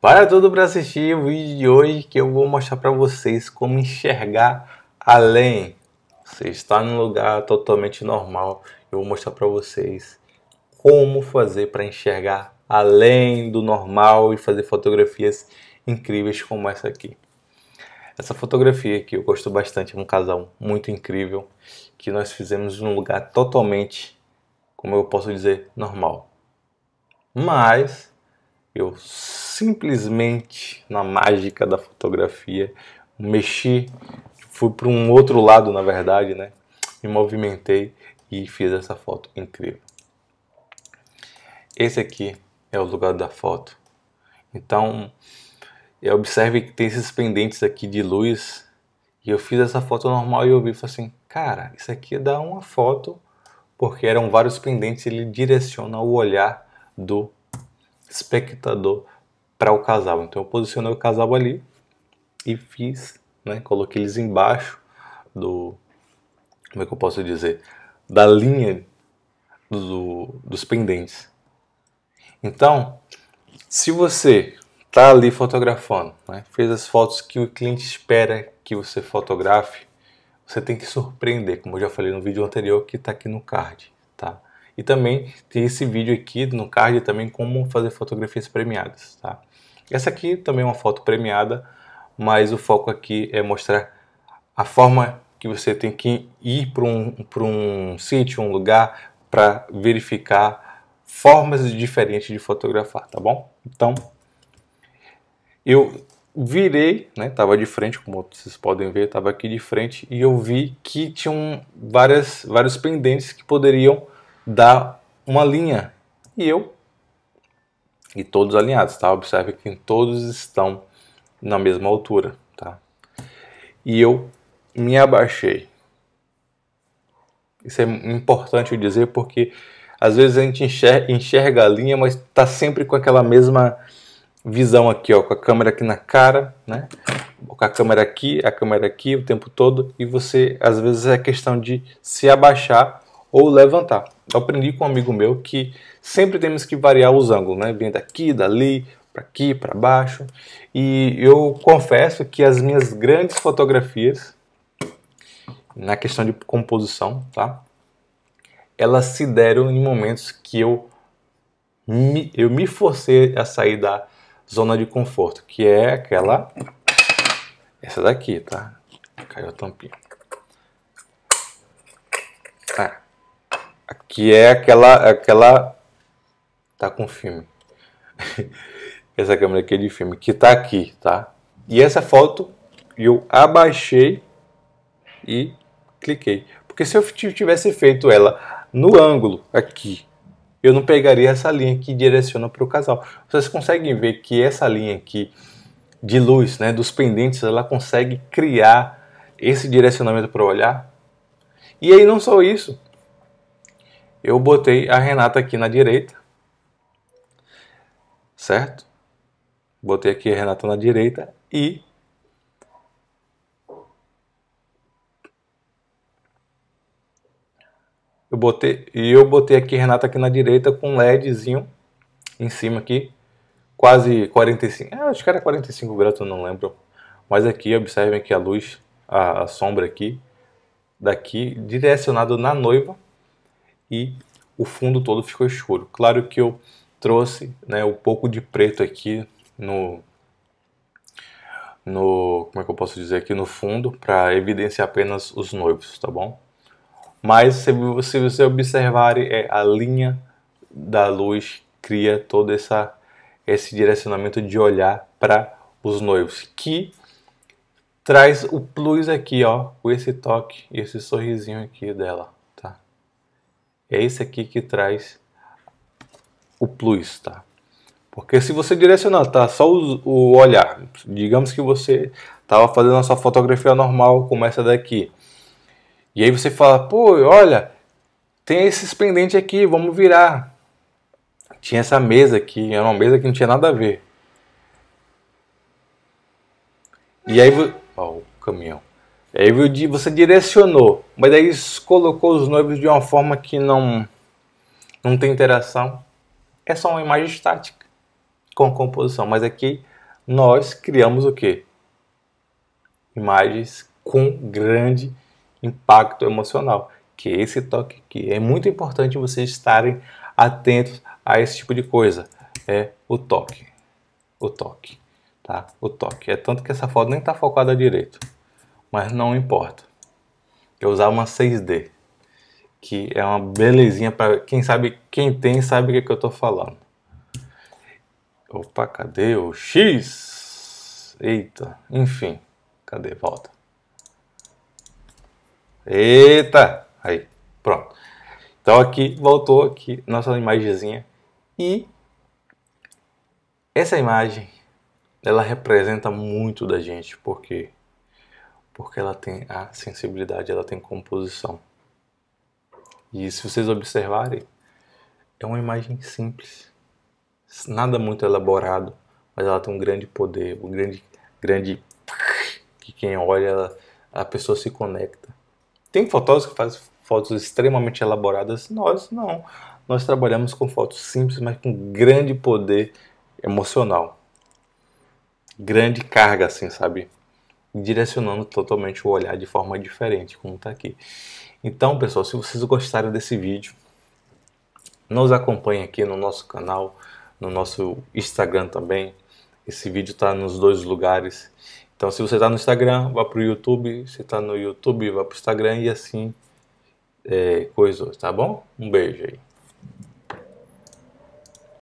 Para tudo para assistir o vídeo de hoje que eu vou mostrar para vocês como enxergar além. Você está num lugar totalmente normal. Eu vou mostrar para vocês como fazer para enxergar além do normal e fazer fotografias incríveis como essa aqui. Essa fotografia que eu gosto bastante, é um casal muito incrível que nós fizemos num lugar totalmente, como eu posso dizer, normal. Mas eu simplesmente, na mágica da fotografia, mexi, fui para um outro lado, na verdade, né? Me movimentei e fiz essa foto incrível. Esse aqui é o lugar da foto. Então, observe que tem esses pendentes aqui de luz. E eu fiz essa foto normal e eu vi, falei assim, cara, isso aqui dá uma foto, porque eram vários pendentes, ele direciona o olhar do espectador para o casal. Então eu posicionei o casal ali e fiz, né, coloquei eles embaixo do como é que eu posso dizer, da linha do, dos pendentes. Então, se você está ali fotografando, né, fez as fotos que o cliente espera que você fotografe, você tem que surpreender, como eu já falei no vídeo anterior que está aqui no card, tá? E também tem esse vídeo aqui no card também como fazer fotografias premiadas, tá? Essa aqui também é uma foto premiada, mas o foco aqui é mostrar a forma que você tem que ir para um, para um sítio, um lugar, para verificar formas diferentes de fotografar, tá bom? Então, eu virei, né, tava de frente, como vocês podem ver, tava aqui de frente, e eu vi que tinham várias, vários pendentes que poderiam dá uma linha. E eu e todos alinhados, tá? Observe que todos estão na mesma altura, tá? E eu me abaixei. Isso é importante dizer porque às vezes a gente enxerga, enxerga a linha, mas está sempre com aquela mesma visão aqui, ó, com a câmera aqui na cara, né? Com a câmera aqui, a câmera aqui o tempo todo e você às vezes é questão de se abaixar ou levantar. Eu aprendi com um amigo meu que sempre temos que variar os ângulos, né? Vem daqui, dali, para aqui, para baixo. E eu confesso que as minhas grandes fotografias na questão de composição, tá? Elas se deram em momentos que eu me, eu me forcei a sair da zona de conforto, que é aquela essa daqui, tá? Caiu a tampinha. que é aquela aquela tá com filme. essa câmera aqui é de filme que tá aqui, tá? E essa foto eu abaixei e cliquei, porque se eu tivesse feito ela no ângulo aqui, eu não pegaria essa linha que direciona para o casal. Vocês conseguem ver que essa linha aqui de luz, né, dos pendentes, ela consegue criar esse direcionamento para o olhar? E aí não só isso, eu botei a Renata aqui na direita, certo? Botei aqui a Renata na direita e eu botei e eu botei aqui Renata aqui na direita com um ledzinho em cima aqui, quase 45, é, acho que era 45 graus, eu não lembro. Mas aqui observem que a luz, a, a sombra aqui daqui direcionado na noiva e o fundo todo ficou escuro. Claro que eu trouxe né, um pouco de preto aqui no, no como é que eu posso dizer aqui no fundo para evidenciar apenas os noivos, tá bom? Mas se, se você observar é, a linha da luz cria todo essa, esse direcionamento de olhar para os noivos que traz o plus aqui, ó, com esse toque e esse sorrisinho aqui dela é esse aqui que traz o plus, tá? Porque se você direcionar, tá? Só o, o olhar, digamos que você tava fazendo a sua fotografia normal, começa daqui. E aí você fala, pô, olha, tem esses pendentes aqui, vamos virar. Tinha essa mesa aqui, era uma mesa que não tinha nada a ver. E aí, Ó, o caminhão. E aí você direcionou, mas aí colocou os noivos de uma forma que não, não tem interação. É só uma imagem estática com composição. Mas aqui nós criamos o quê? Imagens com grande impacto emocional. Que é esse toque aqui. É muito importante vocês estarem atentos a esse tipo de coisa. É o toque. O toque. Tá? O toque. É tanto que essa foto nem está focada direito mas não importa. Eu usava uma 6D, que é uma belezinha para quem sabe, quem tem sabe o que, é que eu estou falando. Opa, cadê o X? Eita, enfim, cadê? Volta. Eita, aí, pronto. Então aqui voltou aqui nossa imagenzinha e essa imagem ela representa muito da gente porque porque ela tem a sensibilidade, ela tem composição. E se vocês observarem, é uma imagem simples, nada muito elaborado, mas ela tem um grande poder, um grande, grande que quem olha, ela, a pessoa se conecta. Tem fotógrafos que fazem fotos extremamente elaboradas, nós não. Nós trabalhamos com fotos simples, mas com grande poder emocional, grande carga, assim, sabe? direcionando totalmente o olhar de forma diferente, como está aqui. Então, pessoal, se vocês gostaram desse vídeo, nos acompanhe aqui no nosso canal, no nosso Instagram também. Esse vídeo está nos dois lugares. Então, se você está no Instagram, vá para o YouTube. Se está no YouTube, vá para o Instagram e assim é, coisas, tá bom? Um beijo aí.